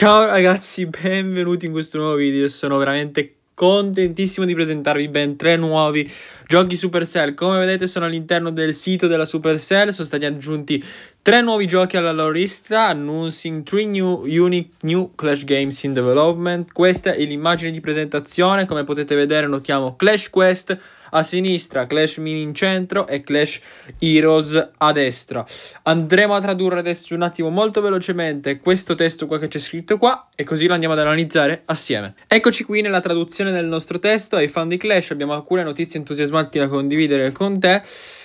Ciao ragazzi, benvenuti in questo nuovo video, sono veramente contentissimo di presentarvi ben tre nuovi giochi Supercell. Come vedete sono all'interno del sito della Supercell, sono stati aggiunti tre nuovi giochi alla loro lista, announcing 3 new unique new Clash games in development. Questa è l'immagine di presentazione, come potete vedere notiamo Clash Quest, a sinistra, Clash Mini in centro e Clash Heroes a destra. Andremo a tradurre adesso un attimo molto velocemente questo testo qua che c'è scritto qua e così lo andiamo ad analizzare assieme. Eccoci qui nella traduzione del nostro testo, ai fan di Clash abbiamo alcune notizie entusiasmanti da condividere con te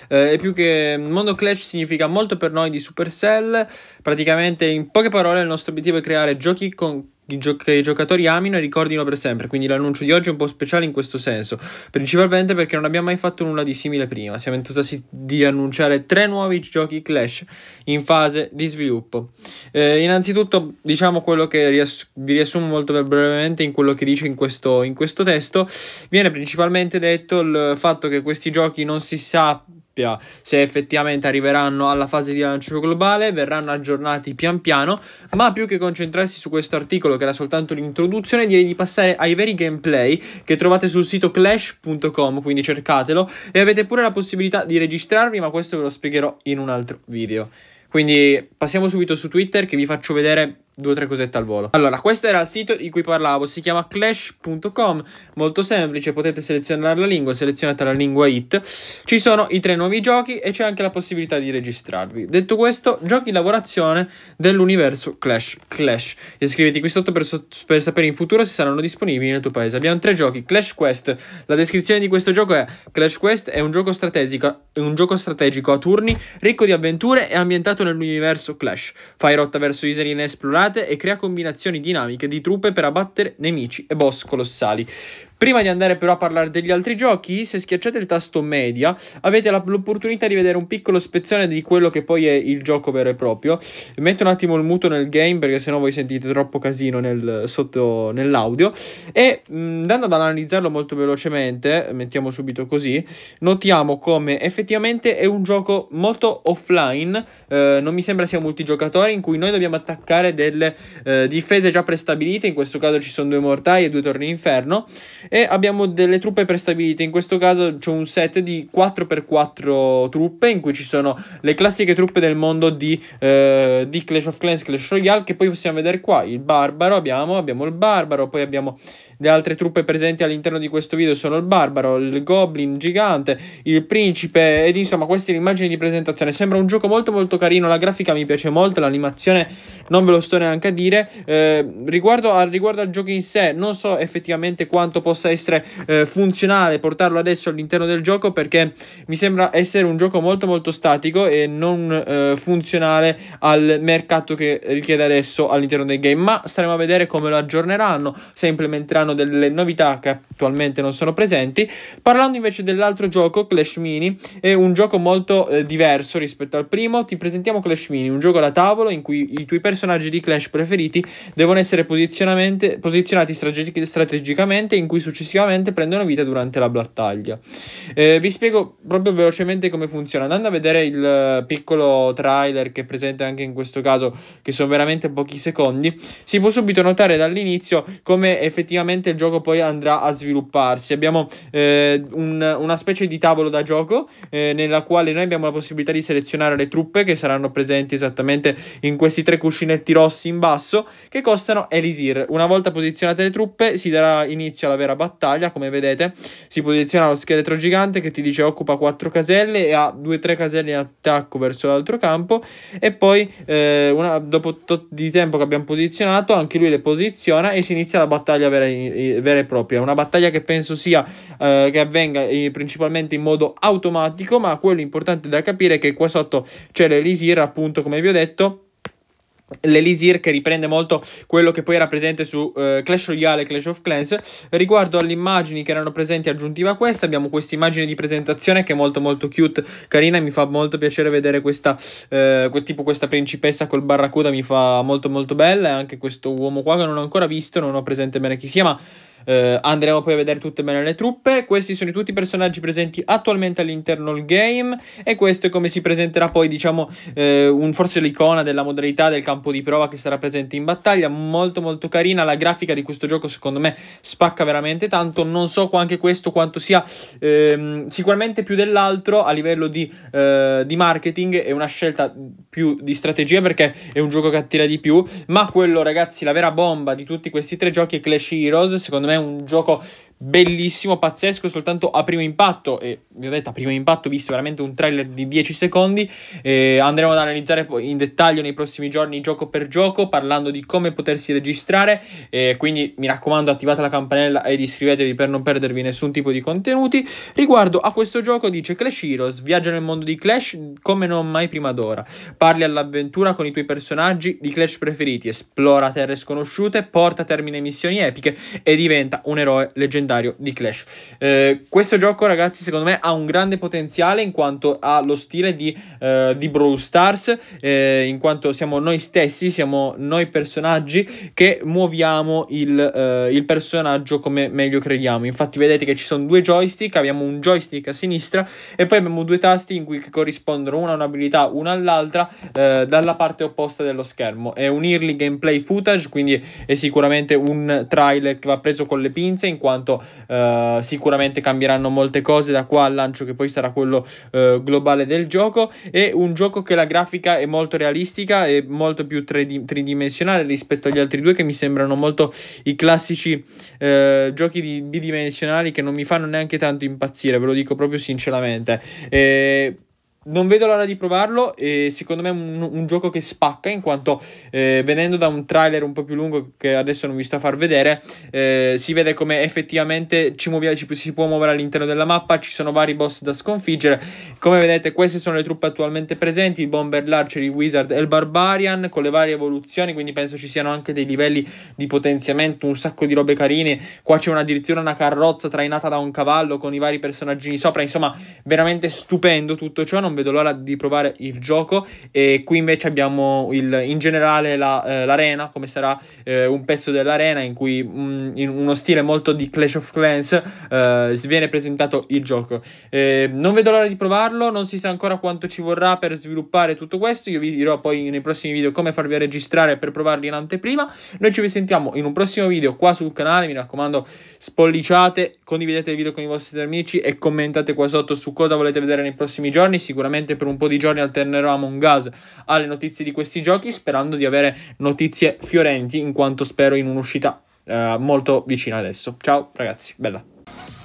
eh, e più che mondo Clash significa molto per noi di Supercell, praticamente in poche parole il nostro obiettivo è creare giochi con che i giocatori amino e ricordino per sempre, quindi l'annuncio di oggi è un po' speciale in questo senso, principalmente perché non abbiamo mai fatto nulla di simile prima, siamo entusiasti di annunciare tre nuovi giochi Clash in fase di sviluppo. Eh, innanzitutto diciamo quello che riass- vi riassumo molto brevemente in quello che dice in questo, in questo testo, viene principalmente detto il fatto che questi giochi non si sa sappia se effettivamente arriveranno alla fase di lancio globale, verranno aggiornati pian piano, ma più che concentrarsi su questo articolo che era soltanto l'introduzione, direi di passare ai veri gameplay che trovate sul sito clash.com, quindi cercatelo e avete pure la possibilità di registrarvi, ma questo ve lo spiegherò in un altro video. Quindi passiamo subito su Twitter che vi faccio vedere due o tre cosette al volo. Allora, questo era il sito di cui parlavo, si chiama clash.com, molto semplice, potete selezionare la lingua, selezionate la lingua IT. Ci sono i tre nuovi giochi e c'è anche la possibilità di registrarvi. Detto questo, giochi lavorazione dell'universo Clash. Clash. Iscriviti qui sotto per, so per sapere in futuro se saranno disponibili nel tuo paese. Abbiamo tre giochi, Clash Quest. La descrizione di questo gioco è Clash Quest è un gioco strategico, un gioco strategico a turni, ricco di avventure e ambientato nell'universo Clash. Fai rotta verso isole inesplorate arate e crea combinazioni dinamiche di truppe per abbattere nemici e boss colossali. Prima di andare però a parlare degli altri giochi, se schiacciate il tasto media avete la, l'opportunità di vedere un piccolo spezzone di quello che poi è il gioco vero e proprio. Metto un attimo il muto nel game perché sennò voi sentite troppo casino nel, sotto nell'audio. E mh, mm, andando ad analizzarlo molto velocemente, mettiamo subito così, notiamo come effettivamente è un gioco molto offline, eh, non mi sembra sia multigiocatore, in cui noi dobbiamo attaccare delle eh, difese già prestabilite, in questo caso ci sono due mortai e due torri torni inferno e abbiamo delle truppe prestabilite. In questo caso c'è un set di 4x4 truppe in cui ci sono le classiche truppe del mondo di, eh, di Clash of Clans, Clash Royale, che poi possiamo vedere qua. Il barbaro abbiamo, abbiamo il barbaro, poi abbiamo le altre truppe presenti all'interno di questo video sono il barbaro, il goblin gigante, il principe ed insomma queste le immagini di presentazione. Sembra un gioco molto molto carino, la grafica mi piace molto, l'animazione non ve lo sto neanche a dire. Eh, riguardo, a, riguardo al gioco in sé, non so effettivamente quanto possa possa essere eh, funzionale portarlo adesso all'interno del gioco perché mi sembra essere un gioco molto molto statico e non eh, funzionale al mercato che richiede adesso all'interno del game, ma staremo a vedere come lo aggiorneranno, se implementeranno delle novità che attualmente non sono presenti. Parlando invece dell'altro gioco, Clash Mini, è un gioco molto eh, diverso rispetto al primo, ti presentiamo Clash Mini, un gioco da tavolo in cui i tuoi personaggi di Clash preferiti devono essere posizionati strategicamente in cui successivamente prendono vita durante la battaglia. Eh, vi spiego proprio velocemente come funziona. Andando a vedere il eh, piccolo trailer che è presente anche in questo caso, che sono veramente pochi secondi, si può subito notare dall'inizio come effettivamente il gioco poi andrà a svilupparsi. Abbiamo eh, un, una specie di tavolo da gioco eh, nella quale noi abbiamo la possibilità di selezionare le truppe che saranno presenti esattamente in questi tre cuscinetti rossi in basso che costano Elisir. Una volta posizionate le truppe si darà inizio alla vera vera battaglia, come vedete. Si posiziona lo scheletro gigante che ti dice occupa 4 caselle e ha 2-3 caselle in attacco verso l'altro campo e poi eh, una, dopo tot di tempo che abbiamo posizionato anche lui le posiziona e si inizia la battaglia vera, vera e propria. Una battaglia che penso sia eh, che avvenga eh, principalmente in modo automatico, ma quello importante da capire è che qua sotto c'è l'Elisir appunto come vi ho detto l'Elisir che riprende molto quello che poi era presente su eh, Clash Royale e Clash of Clans riguardo alle immagini che erano presenti aggiuntiva a questa abbiamo questa immagine di presentazione che è molto molto cute carina mi fa molto piacere vedere questa eh, tipo questa principessa col barracuda mi fa molto molto bella e anche questo uomo qua che non ho ancora visto non ho presente bene chi sia ma eh, andremo poi a vedere tutte bene le truppe. Questi sono tutti i personaggi presenti attualmente all'interno del game e questo è come si presenterà poi, diciamo, eh, un, forse l'icona della modalità del campo di prova che sarà presente in battaglia. Molto molto carina, la grafica di questo gioco secondo me spacca veramente tanto. Non so anche questo quanto sia ehm, sicuramente più dell'altro a livello di, eh, di marketing È una scelta più di strategia perché è un gioco che attira di più, ma quello ragazzi, la vera bomba di tutti questi tre giochi è Clash Heroes, secondo me è un gioco bellissimo, pazzesco, soltanto a primo impatto, e vi ho detto a primo impatto, visto veramente un trailer di 10 secondi, eh, andremo ad analizzare in dettaglio nei prossimi giorni gioco per gioco, parlando di come potersi registrare, eh, quindi mi raccomando attivate la campanella ed iscrivetevi per non perdervi nessun tipo di contenuti. Riguardo a questo gioco dice Clash Heroes, viaggia nel mondo di Clash come non mai prima d'ora, parli all'avventura con i tuoi personaggi di Clash preferiti, esplora terre sconosciute, porta a termine missioni epiche e diventa un eroe leggendario contrario di Clash. Eh, questo gioco, ragazzi, secondo me ha un grande potenziale in quanto ha lo stile di, eh, di Brawl Stars, eh, in quanto siamo noi stessi, siamo noi personaggi che muoviamo il, eh, il personaggio come meglio crediamo. Infatti, vedete che ci sono due joystick, abbiamo un joystick a sinistra e poi abbiamo due tasti in cui corrispondono una un'abilità una all'altra eh, dalla parte opposta dello schermo. È un early gameplay footage, quindi è sicuramente un trailer che va preso con le pinze in quanto appunto eh, sicuramente cambieranno molte cose da qua al lancio che poi sarà quello eh, globale del gioco. È un gioco che la grafica è molto realistica e molto più tridi- tridimensionale rispetto agli altri due che mi sembrano molto i classici eh, giochi di- bidimensionali che non mi fanno neanche tanto impazzire, ve lo dico proprio sinceramente. E non vedo l'ora di provarlo e secondo me è un, un gioco che spacca in quanto eh, venendo da un trailer un po' più lungo che adesso non vi sto a far vedere eh, si vede come effettivamente ci, muovia, ci, si può muovere all'interno della mappa ci sono vari boss da sconfiggere come vedete queste sono le truppe attualmente presenti il Bomber, l'Archer, il Wizard e il Barbarian con le varie evoluzioni quindi penso ci siano anche dei livelli di potenziamento un sacco di robe carine qua c'è una, addirittura una carrozza trainata da un cavallo con i vari personaggi sopra insomma veramente stupendo tutto ciò non non vedo l'ora di provare il gioco. E qui invece abbiamo il, in generale la, eh, l'arena, come sarà eh, un pezzo dell'arena in cui mh, mm, in uno stile molto di Clash of Clans eh, viene presentato il gioco. non vedo l'ora di provarlo, non si sa ancora quanto ci vorrà per sviluppare tutto questo. Io vi dirò poi nei prossimi video come farvi registrare per provarli in anteprima. Noi ci sentiamo in un prossimo video qua sul canale, mi raccomando spolliciate, condividete il video con i vostri amici e commentate qua sotto su cosa volete vedere nei prossimi giorni, sicuramente sicuramente per un po' di giorni alternerò Among Us alle notizie di questi giochi, sperando di avere notizie fiorenti, in quanto spero in un'uscita eh, molto vicina adesso. Ciao ragazzi, bella.